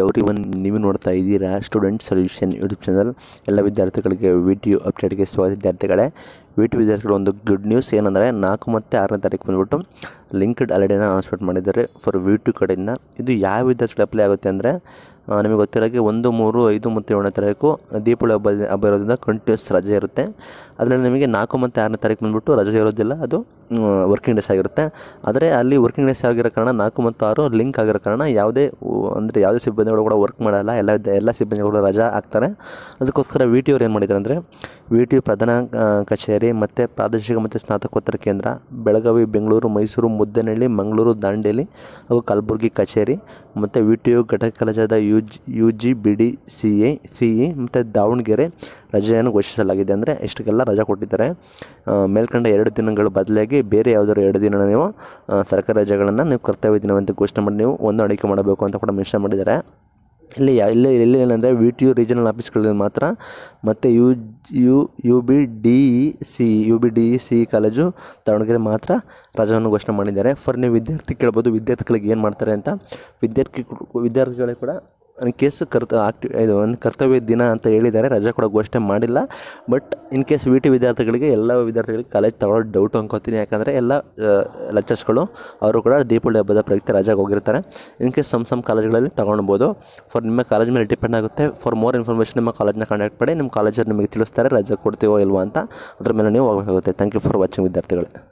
every one ನೀವು ನೋಡ್ತಾ ಇದ್ದೀರಾ ಸ್ಟೂಡೆಂಟ್ ಸೊಲ್ಯೂಷನ್ ಯೂಟ್ಯೂಬ್ ಚಾನಲ್ ಎಲ್ಲ ವಿದ್ಯಾರ್ಥಿಗಳಿಗೆ ವಿಡಿಯೋ ಅಪ್ಡೇಟ್ಗೆ ಸ್ವಾಗತ ವಿದ್ಯಾರ್ಥಿಗಳೇ ವಿಟಿ ವಿದ್ಯಾರ್ಥಿಗಳು ಒಂದು ಗುಡ್ ನ್ಯೂಸ್ ಏನಂದರೆ ನಾಲ್ಕು ಮತ್ತು ಆರನೇ ತಾರೀಕು ಬಂದ್ಬಿಟ್ಟು ಲಿಂಕ್ಡ್ ಅಲಡಿನ ಅನೌನ್ಸ್ಮೆಂಟ್ ಮಾಡಿದ್ದಾರೆ ಫಾರ್ ವಿ ಟು ಕಡೆಯಿಂದ ಇದು ಯಾವ ವಿದ್ಯಾರ್ಥಿಗಳು ಅಪ್ಲೈ ಆಗುತ್ತೆ ಅಂದರೆ ನಿಮಗೆ ಗೊತ್ತಿರೋಕ್ಕೆ ಒಂದು ಮೂರು ಐದು ಮತ್ತು ಏಳನೇ ತಾರೀಕು ದೀಪಾವಳಿ ಹಬ್ಬ ಹಬ್ಬ ಇರೋದ್ರಿಂದ ಕಂಟಿನ್ಯೂಸ್ ರಜೆ ಇರುತ್ತೆ ಅದರಲ್ಲಿ ನಿಮಗೆ ನಾಲ್ಕು ಮತ್ತು ಆರನೇ ತಾರೀಕು ಬಂದ್ಬಿಟ್ಟು ರಜೆ ಇರೋದಿಲ್ಲ ಅದು ವರ್ಕಿಂಗ್ ಡೇಸ್ ಆಗಿರುತ್ತೆ ಆದರೆ ಅಲ್ಲಿ ವರ್ಕಿಂಗ್ ಡೇಸ್ ಆಗಿರೋ ಕಾರಣ ನಾಲ್ಕು ಮತ್ತು ಆರು ಲಿಂಕ್ ಆಗಿರೋ ಕಾರಣ ಯಾವುದೇ ಅಂದರೆ ಯಾವುದೇ ಸಿಬ್ಬಂದಿಗಳು ಕೂಡ ವರ್ಕ್ ಮಾಡಲ್ಲ ಎಲ್ಲ ಎಲ್ಲ ಸಿಬ್ಬಂದಿಗಳು ರಜಾ ಹಾಕ್ತಾರೆ ಅದಕ್ಕೋಸ್ಕರ ವಿ ಟಿ ಅವ್ರು ಏನು ಮಾಡಿದ್ದಾರೆ ಅಂದರೆ ವಿ ಟಿ ಪ್ರಧಾನ ಕಚೇರಿ ಮತ್ತು ಪ್ರಾದೇಶಿಕ ಮತ್ತು ಸ್ನಾತಕೋತ್ತರ ಕೇಂದ್ರ ಬೆಳಗಾವಿ ಬೆಂಗಳೂರು ಮೈಸೂರು ಮುದ್ದೇನಹಳ್ಳಿ ಮಂಗಳೂರು ದಾಂಡೇಲಿ ಹಾಗೂ ಕಲಬುರಗಿ ಕಚೇರಿ ಮತ್ತು ವಿ ಟಿ ಯು ಘಟಕ ಕಾಲೇಜಾದ U G U G B D C A C E e ಮತ್ತು ದಾವಣಗೆರೆ ರಜೆಯನ್ನು ಘೋಷಿಸಲಾಗಿದೆ ಅಂದರೆ ಇಷ್ಟಕ್ಕೆಲ್ಲ ರಜೆ ಕೊಟ್ಟಿದ್ದಾರೆ ಮೇಲ್ಕಂಡ ಎರಡು ದಿನಗಳು ಬದಲಾಗಿ ಬೇರೆ ಯಾವುದಾದ್ರು ಎರಡು ದಿನ ನೀವು ಸರ್ಕಾರಿ ರಜೆಗಳನ್ನು ನೀವು ಕರ್ತವ್ಯ ದಿನವಂತ ಘೋಷಣೆ ಮಾಡಿ ನೀವು ಒಂದು ಅಡಿಕೆ ಮಾಡಬೇಕು ಅಂತ ಕೂಡ ಮೆನ್ಷನ್ ಮಾಡಿದ್ದಾರೆ ಇಲ್ಲಿ ಇಲ್ಲಿ ಇಲ್ಲಿ ಏನಂದರೆ ವಿ ಟಿ ಯು ರೀಜನಲ್ ಆಫೀಸ್ಗಳಲ್ಲಿ ಮಾತ್ರ ಮತ್ತು U U U B D E C U B D E C college Davanagere ಮಾತ್ರ ರಜೆಯನ್ನು ಘೋಷಣೆ ಮಾಡಿದ್ದಾರೆ ಫರ್ ನೀವು ವಿದ್ಯಾರ್ಥಿ ಕೇಳ್ಬೋದು ವಿದ್ಯಾರ್ಥಿಗಳಿಗೆ ಏನು ಮಾಡ್ತಾರೆ ಅಂತ ವಿದ್ಯಾರ್ಥಿ ವಿದ್ಯಾರ್ಥಿಗಳಿಗೆ ಕೂಡ ಇನ್ ಕೇಸ್ ಕರ್ತ ಆಕ್ಟಿ ಇದು ಒಂದು ಕರ್ತವ್ಯ ದಿನ ಅಂತ ಹೇಳಿದ್ದಾರೆ ರಜಾ ಕೂಡ ಘೋಷಣೆ ಮಾಡಿಲ್ಲ but in case V T ವಿದ್ಯಾರ್ಥಿಗಳಿಗೆ ಎಲ್ಲ ವಿದ್ಯಾರ್ಥಿಗಳಿಗೆ ಕಾಲೇಜ್ ತಗೊಳ್ಳೋ ಡೌಟ್ ಅಂದ್ಕೋತೀನಿ ಯಾಕಂದರೆ ಎಲ್ಲ ಲೆಕ್ಚರ್ಸ್ಗಳು ಅವರು ಕೂಡ ದೀಪಾವಳಿ ಹಬ್ಬದ ಪ್ರಯುಕ್ತ ರಜಾಗೆ ಹೋಗಿರ್ತಾರೆ ಇನ್ ಕೇಸ್ ಸಮ್ ಸಮ್ ಕಾಲೇಜ್ಗಳಲ್ಲಿ ತೊಗೊಳ್ಬೋದು ಫಾರ್ ನಿಮ್ಮ ಕಾಲೇಜ್ ಮೇಲೆ ಡಿಪೆಂಡ್ ಆಗುತ್ತೆ ಫಾರ್ ಮೋರ್ ಇನ್ಫಾರ್ಮೇಷನ್ ನಿಮ್ಮ ಕಾಲೇಜ್ನ ಕಾಂಟ್ಯಾಕ್ಟ್ ಮಾಡಿ ನಿಮ್ಮ ಕಾಲೇಜಲ್ಲಿ ನಿಮಗೆ ತಿಳಿಸ್ತಾರೆ ರಜೆ ಕೊಡ್ತೀವೋ ಇಲ್ವೋ ಅಂತ ಅದ್ರ ಮೇಲೆ ನೀವು ಹೋಗಬೇಕಾಗುತ್ತೆ ಥ್ಯಾಂಕ್ ಯು ಫಾರ್ ವಾಚಿಂಗ್ ವಿದ್ಯಾರ್ಥಿಗಳೇ